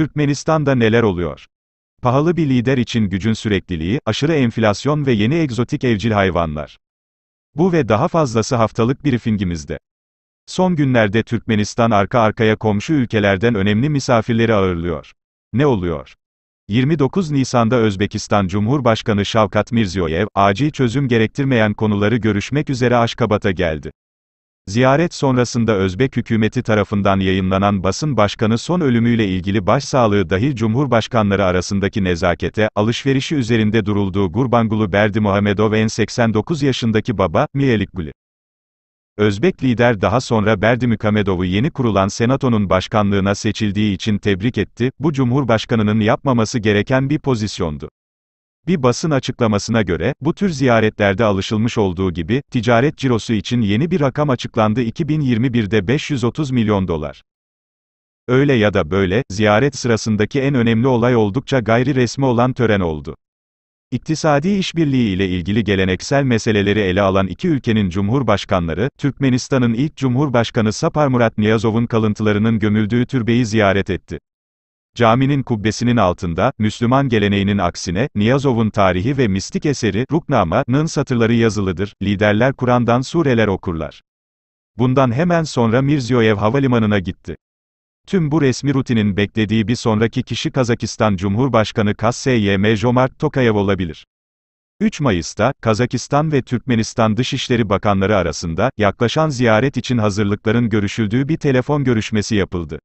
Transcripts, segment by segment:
Türkmenistan'da neler oluyor? Pahalı bir lider için gücün sürekliliği, aşırı enflasyon ve yeni egzotik evcil hayvanlar. Bu ve daha fazlası haftalık briefingimizde. Son günlerde Türkmenistan arka arkaya komşu ülkelerden önemli misafirleri ağırlıyor. Ne oluyor? 29 Nisan'da Özbekistan Cumhurbaşkanı Şavkat Mirziyoyev, acil çözüm gerektirmeyen konuları görüşmek üzere Aşkabat'a geldi. Ziyaret sonrasında Özbek hükümeti tarafından yayınlanan basın başkanı son ölümüyle ilgili başsağlığı dahi Cumhurbaşkanları arasındaki nezakete, alışverişi üzerinde durulduğu Gurbangulu Berdi Muhamedov'en 89 yaşındaki baba, Mielikguli. Özbek lider daha sonra Berdi Mükamedov'u yeni kurulan senatonun başkanlığına seçildiği için tebrik etti, bu cumhurbaşkanının yapmaması gereken bir pozisyondu. Bir basın açıklamasına göre, bu tür ziyaretlerde alışılmış olduğu gibi, ticaret cirosu için yeni bir rakam açıklandı 2021'de 530 milyon dolar. Öyle ya da böyle, ziyaret sırasındaki en önemli olay oldukça gayri resmi olan tören oldu. İktisadi işbirliği ile ilgili geleneksel meseleleri ele alan iki ülkenin cumhurbaşkanları, Türkmenistan'ın ilk cumhurbaşkanı Saparmurat Niyazov'un kalıntılarının gömüldüğü türbeyi ziyaret etti. Caminin kubbesinin altında, Müslüman geleneğinin aksine, Niyazov'un tarihi ve mistik eseri, Ruknama'nın satırları yazılıdır, liderler Kur'an'dan sureler okurlar. Bundan hemen sonra Mirziyoyev havalimanına gitti. Tüm bu resmi rutinin beklediği bir sonraki kişi Kazakistan Cumhurbaşkanı KSYM Jomart Tokayev olabilir. 3 Mayıs'ta, Kazakistan ve Türkmenistan Dışişleri Bakanları arasında, yaklaşan ziyaret için hazırlıkların görüşüldüğü bir telefon görüşmesi yapıldı.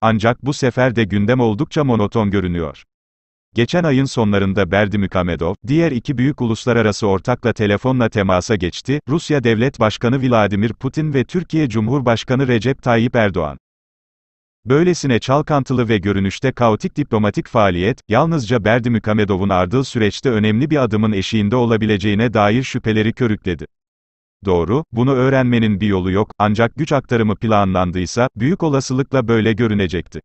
Ancak bu sefer de gündem oldukça monoton görünüyor. Geçen ayın sonlarında Berdi Mükhamedov, diğer iki büyük uluslararası ortakla telefonla temasa geçti, Rusya Devlet Başkanı Vladimir Putin ve Türkiye Cumhurbaşkanı Recep Tayyip Erdoğan. Böylesine çalkantılı ve görünüşte kaotik diplomatik faaliyet, yalnızca Berdi Mükhamedov'un ardıl süreçte önemli bir adımın eşiğinde olabileceğine dair şüpheleri körükledi. Doğru, bunu öğrenmenin bir yolu yok, ancak güç aktarımı planlandıysa, büyük olasılıkla böyle görünecekti.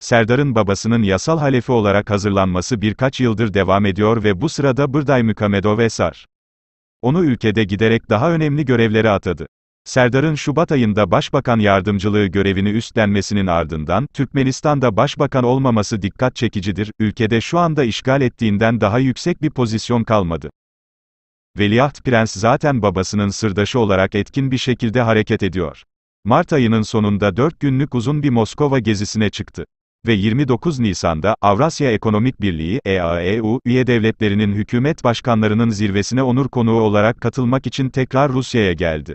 Serdar'ın babasının yasal halefi olarak hazırlanması birkaç yıldır devam ediyor ve bu sırada Bırday Mükamedo esar. Onu ülkede giderek daha önemli görevlere atadı. Serdar'ın Şubat ayında Başbakan yardımcılığı görevini üstlenmesinin ardından, Türkmenistan'da başbakan olmaması dikkat çekicidir, ülkede şu anda işgal ettiğinden daha yüksek bir pozisyon kalmadı. Veliaht Prens zaten babasının sırdaşı olarak etkin bir şekilde hareket ediyor. Mart ayının sonunda 4 günlük uzun bir Moskova gezisine çıktı. Ve 29 Nisan'da, Avrasya Ekonomik Birliği, EAEU, üye devletlerinin hükümet başkanlarının zirvesine onur konuğu olarak katılmak için tekrar Rusya'ya geldi.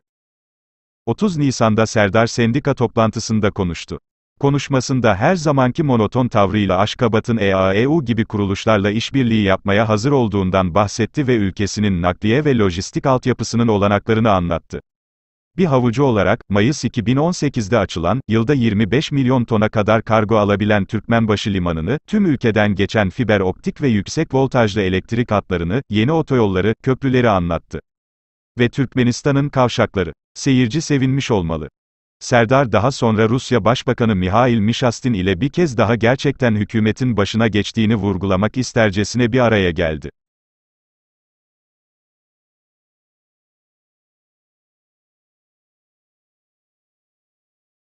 30 Nisan'da Serdar Sendika toplantısında konuştu. Konuşmasında her zamanki monoton tavrıyla Aşkabat'ın EAEU gibi kuruluşlarla işbirliği yapmaya hazır olduğundan bahsetti ve ülkesinin nakliye ve lojistik altyapısının olanaklarını anlattı. Bir havucu olarak, Mayıs 2018'de açılan, yılda 25 milyon tona kadar kargo alabilen Türkmenbaşı Limanı'nı, tüm ülkeden geçen fiber optik ve yüksek voltajlı elektrik hatlarını, yeni otoyolları, köprüleri anlattı. Ve Türkmenistan'ın kavşakları. Seyirci sevinmiş olmalı. Serdar daha sonra Rusya Başbakanı Mihail Mishastin ile bir kez daha gerçekten hükümetin başına geçtiğini vurgulamak istercesine bir araya geldi.